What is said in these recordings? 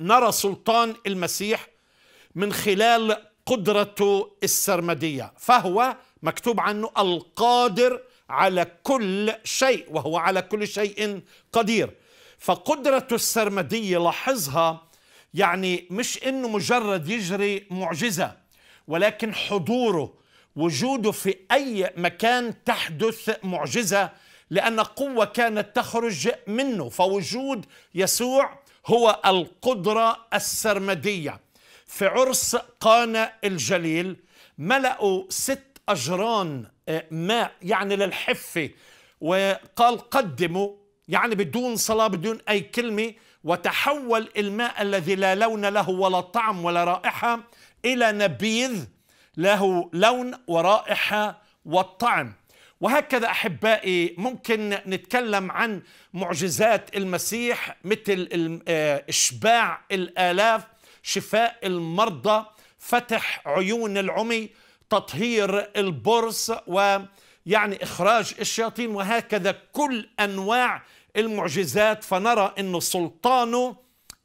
نرى سلطان المسيح من خلال قدرته السرمديه فهو مكتوب عنه القادر على كل شيء وهو على كل شيء قدير فقدرته السرمديه لاحظها يعني مش انه مجرد يجري معجزه ولكن حضوره وجوده في اي مكان تحدث معجزه لان قوه كانت تخرج منه فوجود يسوع هو القدرة السرمدية في عرس قانا الجليل ملأوا ست أجران آه، ماء يعني للحفة وقال قدموا يعني بدون صلاة بدون أي كلمة وتحول الماء الذي لا لون له ولا طعم ولا رائحة إلى نبيذ له لون ورائحة والطعم وهكذا احبائي ممكن نتكلم عن معجزات المسيح مثل آه، اشباع الالاف شفاء المرضى فتح عيون العمي تطهير البرص ويعني اخراج الشياطين وهكذا كل انواع المعجزات فنرى انه سلطانه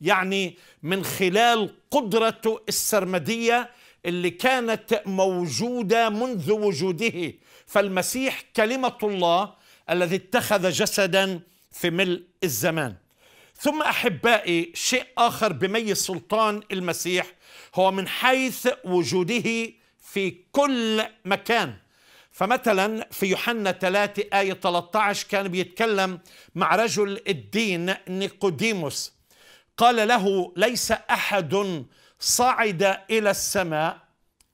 يعني من خلال قدرته السرمديه اللي كانت موجوده منذ وجوده فالمسيح كلمه الله الذي اتخذ جسدا في ملء الزمان ثم احبائي شيء اخر بميز سلطان المسيح هو من حيث وجوده في كل مكان فمثلا في يوحنا 3 آية 13 كان بيتكلم مع رجل الدين نيقوديموس قال له ليس أحد صعد إلى السماء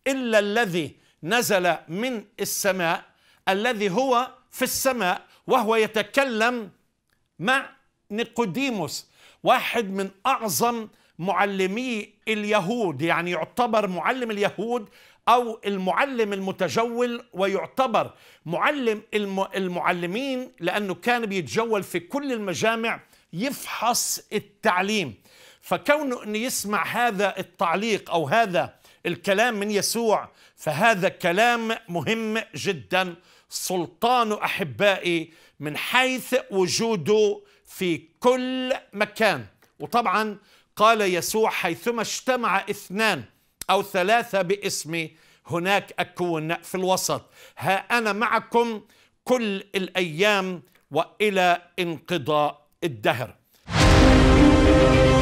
إلا الذي نزل من السماء الذي هو في السماء وهو يتكلم مع نيقوديموس واحد من أعظم معلمي اليهود يعني يعتبر معلم اليهود أو المعلم المتجول ويعتبر معلم المعلمين لأنه كان بيتجول في كل المجامع يفحص التعليم فكونه أن يسمع هذا التعليق أو هذا الكلام من يسوع فهذا كلام مهم جدا سلطان أحبائي من حيث وجوده في كل مكان وطبعا قال يسوع حيثما اجتمع اثنان أو ثلاثة باسمي هناك أكون في الوسط ها أنا معكم كل الأيام وإلى انقضاء الدهر